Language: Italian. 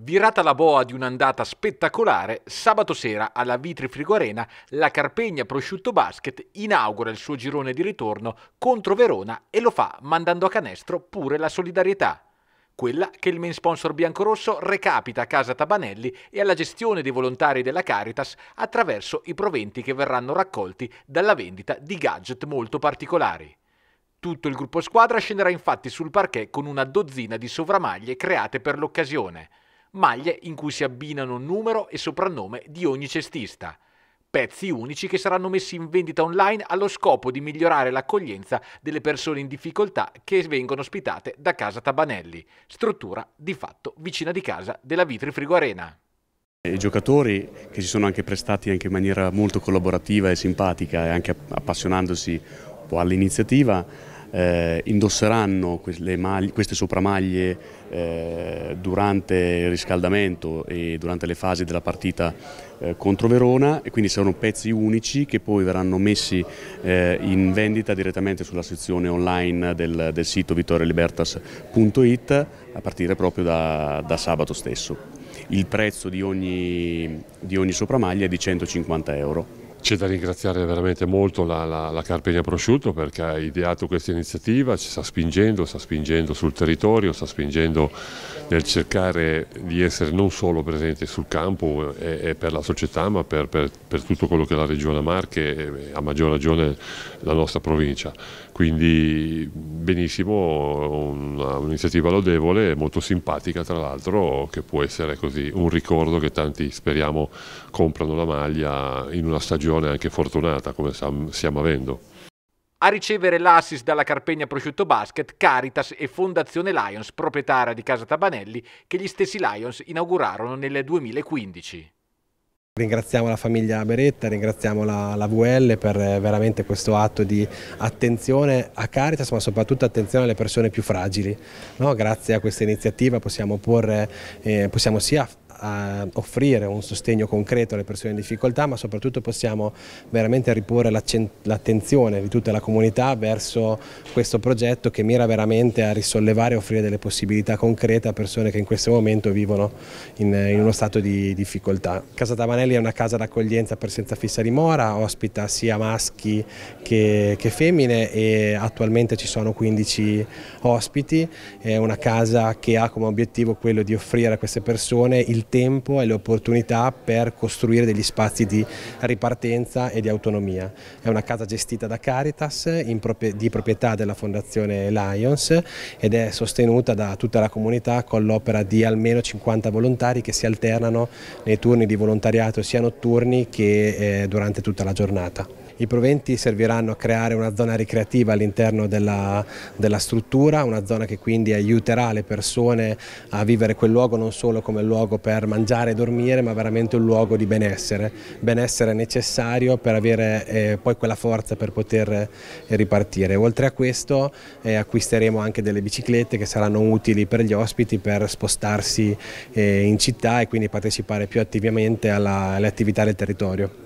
Virata la boa di un'andata spettacolare, sabato sera alla Vitri Frigo Arena la Carpegna Prosciutto Basket inaugura il suo girone di ritorno contro Verona e lo fa mandando a canestro pure la solidarietà. Quella che il main sponsor biancorosso recapita a casa Tabanelli e alla gestione dei volontari della Caritas attraverso i proventi che verranno raccolti dalla vendita di gadget molto particolari. Tutto il gruppo squadra scenderà infatti sul parquet con una dozzina di sovramaglie create per l'occasione maglie in cui si abbinano numero e soprannome di ogni cestista. Pezzi unici che saranno messi in vendita online allo scopo di migliorare l'accoglienza delle persone in difficoltà che vengono ospitate da Casa Tabanelli, struttura di fatto vicina di casa della Vitri Frigo Arena. I giocatori che si sono anche prestati anche in maniera molto collaborativa e simpatica e anche appassionandosi all'iniziativa eh, indosseranno maglie, queste sopramaglie eh, durante il riscaldamento e durante le fasi della partita eh, contro Verona e quindi saranno pezzi unici che poi verranno messi eh, in vendita direttamente sulla sezione online del, del sito vittorialibertas.it a partire proprio da, da sabato stesso. Il prezzo di ogni, di ogni sopramaglia è di 150 euro. C'è da ringraziare veramente molto la, la, la Carpegna Prosciutto perché ha ideato questa iniziativa, ci sta spingendo, sta spingendo sul territorio, sta spingendo nel cercare di essere non solo presente sul campo e, e per la società ma per, per, per, tutto quello che è la regione Marche e a maggior ragione la nostra provincia. Quindi benissimo, un'iniziativa un lodevole, molto simpatica tra l'altro che può essere così un ricordo che tanti speriamo comprano la maglia in una stagione stagione anche fortunata come stiamo avendo. A ricevere l'assist dalla Carpegna Prosciutto Basket, Caritas e Fondazione Lions, proprietaria di Casa Tabanelli, che gli stessi Lions inaugurarono nel 2015. Ringraziamo la famiglia Beretta, ringraziamo la, la, VL per eh, veramente questo atto di attenzione a Caritas ma soprattutto attenzione alle persone più fragili. No? Grazie a questa iniziativa possiamo, porre, eh, possiamo sia a offrire un sostegno concreto alle persone in difficoltà, ma soprattutto possiamo veramente riporre l'attenzione di tutta la comunità verso questo progetto che mira veramente a risollevare e offrire delle possibilità concrete a persone che in questo momento vivono in, in uno stato di difficoltà. Casa Tamanelli è una casa d'accoglienza per senza fissa dimora, ospita sia maschi che, che femmine e attualmente ci sono 15 ospiti, è una casa che ha come obiettivo quello di offrire a queste persone il tempo e le opportunità per costruire degli spazi di ripartenza e di autonomia. È una casa gestita da Caritas, di proprietà della Fondazione Lions ed è sostenuta da tutta la comunità con l'opera di almeno 50 volontari che si alternano nei turni di volontariato sia notturni che eh, durante tutta la giornata. I proventi serviranno a creare una zona ricreativa all'interno della, della, struttura, una zona che quindi aiuterà le persone a vivere quel luogo non solo come luogo per mangiare e dormire, ma veramente un luogo di benessere, benessere necessario per avere eh, poi quella forza per poter eh, ripartire. Oltre a questo eh, acquisteremo anche delle biciclette che saranno utili per gli ospiti per spostarsi eh, in città e quindi partecipare più attivamente alla, alle attività del territorio.